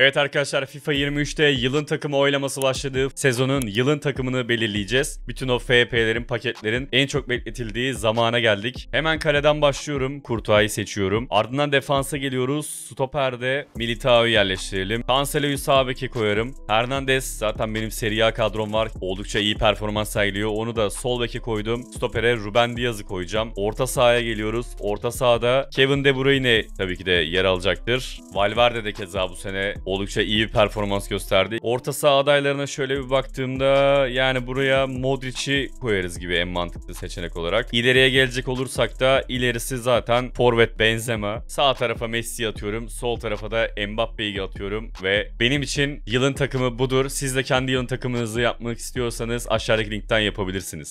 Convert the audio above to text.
Evet arkadaşlar FIFA 23'te yılın takımı oylaması başladı. Sezonun yılın takımını belirleyeceğiz. Bütün o FP'lerin, paketlerin en çok bekletildiği zamana geldik. Hemen kaleden başlıyorum. Kurtuay'ı seçiyorum. Ardından defansa geliyoruz. Stoper'de Militao'yu yerleştirelim. Cancelo'yu sağ beke koyarım. Hernandez zaten benim Serie A kadrom var. Oldukça iyi performans sergiliyor. Onu da sol beke koydum. Stoper'e Ruben Diaz'ı koyacağım. Orta sahaya geliyoruz. Orta sahada Kevin De Bruyne tabii ki de yer alacaktır. Valverde de keza bu sene oldukça iyi bir performans gösterdi. Orta saha adaylarına şöyle bir baktığımda yani buraya Modric'i koyarız gibi en mantıklı seçenek olarak. İleriye gelecek olursak da ilerisi zaten forvet Benzema. Sağ tarafa Messi atıyorum. Sol tarafa da Mbappe'yi atıyorum ve benim için yılın takımı budur. Siz de kendi yılın takımınızı yapmak istiyorsanız aşağıdaki linkten yapabilirsiniz.